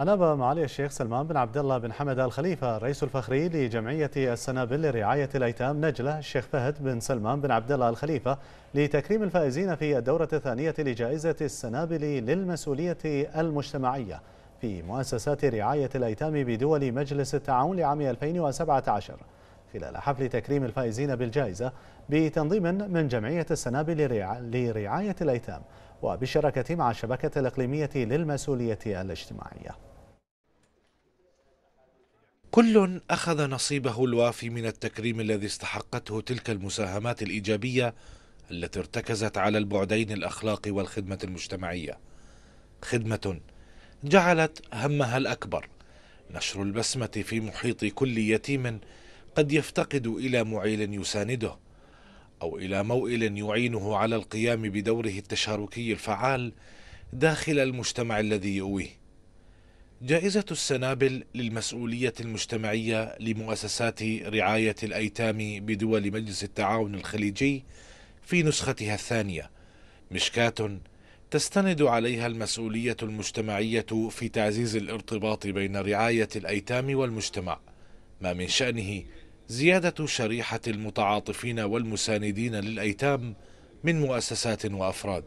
أناب معالي الشيخ سلمان بن عبد الله بن حمد الخليفة الرئيس الفخري لجمعية السنابل لرعاية الأيتام نجلة الشيخ فهد بن سلمان بن عبد الله الخليفة لتكريم الفائزين في الدورة الثانية لجائزة السنابل للمسؤولية المجتمعية في مؤسسات رعاية الأيتام بدول مجلس التعاون لعام 2017 خلال حفل تكريم الفائزين بالجائزة بتنظيم من جمعية السنابل لرعاية الأيتام وبالشراكة مع الشبكة الإقليمية للمسؤولية الاجتماعية كل أخذ نصيبه الوافي من التكريم الذي استحقته تلك المساهمات الإيجابية التي ارتكزت على البعدين الأخلاقي والخدمة المجتمعية خدمة جعلت همها الأكبر نشر البسمة في محيط كل يتيم قد يفتقد إلى معيل يسانده أو إلى موئل يعينه على القيام بدوره التشاركي الفعال داخل المجتمع الذي يؤويه. جائزة السنابل للمسؤولية المجتمعية لمؤسسات رعاية الأيتام بدول مجلس التعاون الخليجي في نسختها الثانية مشكاة تستند عليها المسؤولية المجتمعية في تعزيز الارتباط بين رعاية الأيتام والمجتمع ما من شأنه زيادة شريحة المتعاطفين والمساندين للأيتام من مؤسسات وأفراد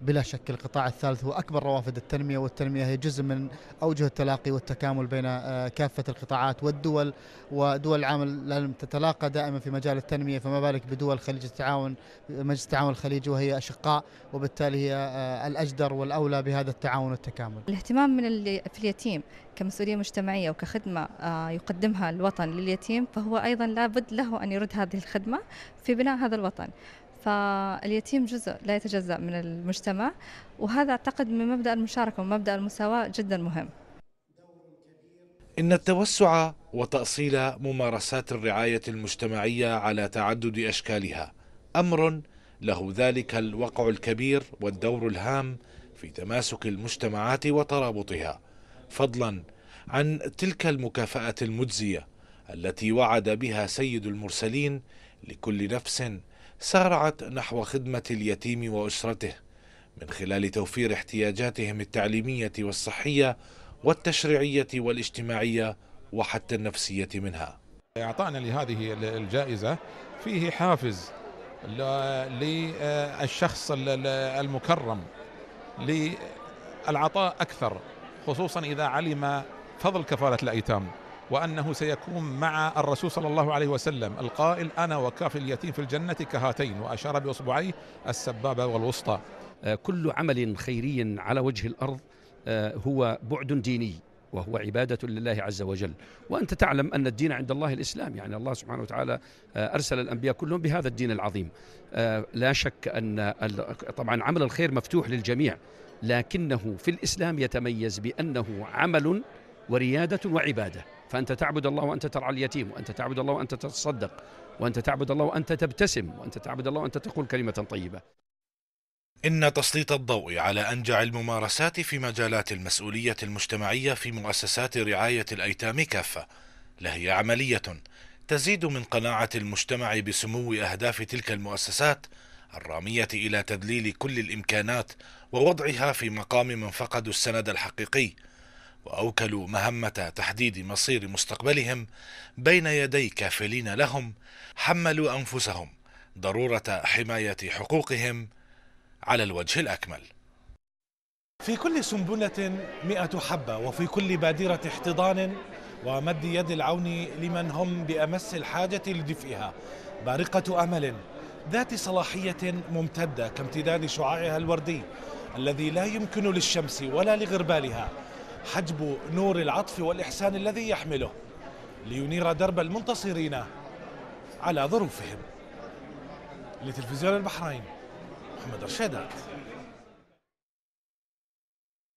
بلا شك القطاع الثالث هو أكبر روافد التنمية والتنمية هي جزء من أوجه التلاقي والتكامل بين آه، كافة القطاعات والدول ودول العالم لم تتلاقى دائما في مجال التنمية فما بالك بدول خليج التعاون مجلس التعاون الخليجي وهي أشقاء وبالتالي هي آه، الأجدر والأولى بهذا التعاون والتكامل الاهتمام من في اليتيم كمسؤولية مجتمعية وكخدمة آه، يقدمها الوطن لليتيم فهو أيضا لابد له أن يرد هذه الخدمة في بناء هذا الوطن فاليتيم جزء لا يتجزأ من المجتمع وهذا أعتقد من مبدأ المشاركة ومبدأ المساواة جدا مهم إن التوسع وتأصيل ممارسات الرعاية المجتمعية على تعدد أشكالها أمر له ذلك الوقع الكبير والدور الهام في تماسك المجتمعات وترابطها فضلا عن تلك المكافأة المجزية التي وعد بها سيد المرسلين لكل نفس سارعت نحو خدمة اليتيم وأسرته من خلال توفير احتياجاتهم التعليمية والصحية والتشريعية والاجتماعية وحتى النفسية منها إعطائنا لهذه الجائزة فيه حافز للشخص المكرم للعطاء أكثر خصوصا إذا علم فضل كفالة الأيتام وأنه سيكون مع الرسول صلى الله عليه وسلم القائل أنا وكاف اليتيم في الجنة كهاتين وأشار بإصبعيه السبابة والوسطى آه، كل عمل خيري على وجه الأرض آه، هو بعد ديني وهو عبادة لله عز وجل وأنت تعلم أن الدين عند الله الإسلام يعني الله سبحانه وتعالى آه، أرسل الأنبياء كلهم بهذا الدين العظيم لا شك أن طبعا عمل الخير مفتوح للجميع لكنه في الإسلام يتميز بأنه عمل وريادة وعبادة فأنت تعبد الله وأنت ترعى اليتيم وأنت تعبد الله وأنت تتصدق وأنت تعبد الله وأنت تبتسم وأنت تعبد الله وأنت تقول كلمة طيبة إن تسليط الضوء على أنجع الممارسات في مجالات المسؤولية المجتمعية في مؤسسات رعاية الأيتام كافة لهي عملية تزيد من قناعة المجتمع بسمو أهداف تلك المؤسسات الرامية إلى تدليل كل الإمكانات ووضعها في مقام من فقدوا السند الحقيقي واوكلوا مهمه تحديد مصير مستقبلهم بين يدي كافلين لهم حملوا انفسهم ضروره حمايه حقوقهم على الوجه الاكمل في كل سنبلة مئة حبة وفي كل بادرة احتضان ومد يد العون لمن هم بأمس الحاجة لدفئها بارقة أمل ذات صلاحية ممتدة كامتداد شعاعها الوردي الذي لا يمكن للشمس ولا لغربالها حجب نور العطف والإحسان الذي يحمله لينير درب المنتصرين على ظروفهم لتلفزيون البحرين محمد رشيدات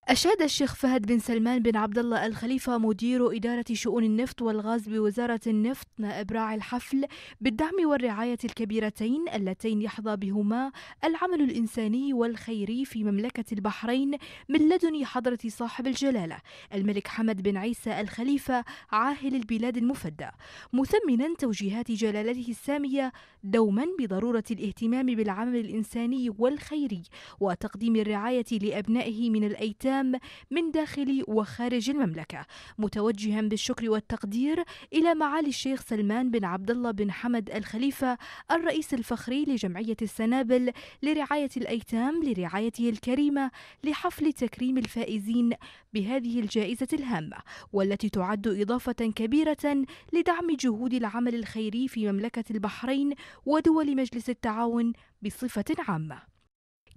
أشاد الشيخ فهد بن سلمان بن عبد الله الخليفة مدير إدارة شؤون النفط والغاز بوزارة النفط نائب راعي الحفل بالدعم والرعاية الكبيرتين اللتين يحظى بهما العمل الإنساني والخيري في مملكة البحرين من لدن حضرة صاحب الجلالة الملك حمد بن عيسى الخليفة عاهل البلاد المفدى مثمنا توجيهات جلالته السامية دوما بضرورة الاهتمام بالعمل الإنساني والخيري وتقديم الرعاية لأبنائه من الأيتام العام من داخل وخارج المملكة متوجها بالشكر والتقدير إلى معالي الشيخ سلمان بن عبد الله بن حمد الخليفة الرئيس الفخري لجمعية السنابل لرعاية الأيتام لرعايته الكريمة لحفل تكريم الفائزين بهذه الجائزة الهامة والتي تعد إضافة كبيرة لدعم جهود العمل الخيري في مملكة البحرين ودول مجلس التعاون بصفة عامة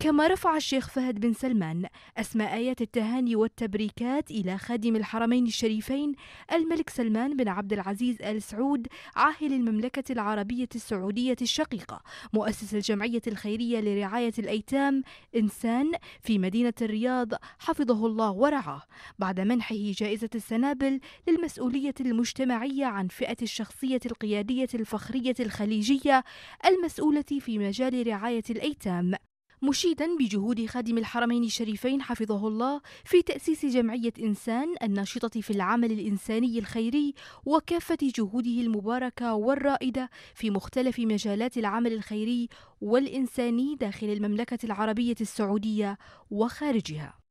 كما رفع الشيخ فهد بن سلمان أسماء آيات التهاني والتبريكات إلى خادم الحرمين الشريفين الملك سلمان بن عبد العزيز آل سعود عاهل المملكة العربية السعودية الشقيقة مؤسس الجمعية الخيرية لرعاية الأيتام إنسان في مدينة الرياض حفظه الله ورعاه بعد منحه جائزة السنابل للمسؤولية المجتمعية عن فئة الشخصية القيادية الفخرية الخليجية المسؤولة في مجال رعاية الأيتام مشيدا بجهود خادم الحرمين الشريفين حفظه الله في تأسيس جمعية إنسان الناشطة في العمل الإنساني الخيري وكافة جهوده المباركة والرائدة في مختلف مجالات العمل الخيري والإنساني داخل المملكة العربية السعودية وخارجها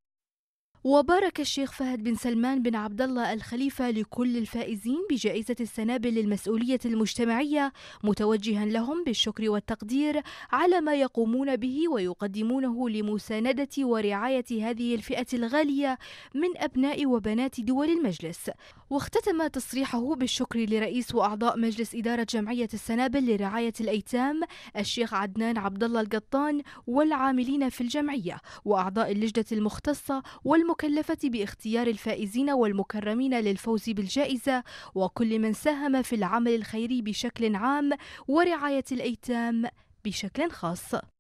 وبارك الشيخ فهد بن سلمان بن عبد الله الخليفة لكل الفائزين بجائزة السنابل للمسؤولية المجتمعية متوجها لهم بالشكر والتقدير على ما يقومون به ويقدمونه لمساندة ورعاية هذه الفئة الغالية من أبناء وبنات دول المجلس واختتم تصريحه بالشكر لرئيس وأعضاء مجلس إدارة جمعية السنابل لرعاية الأيتام الشيخ عدنان عبد الله القطان والعاملين في الجمعية وأعضاء اللجنة المختصة والم المكلفة باختيار الفائزين والمكرمين للفوز بالجائزة وكل من ساهم في العمل الخيري بشكل عام ورعاية الأيتام بشكل خاص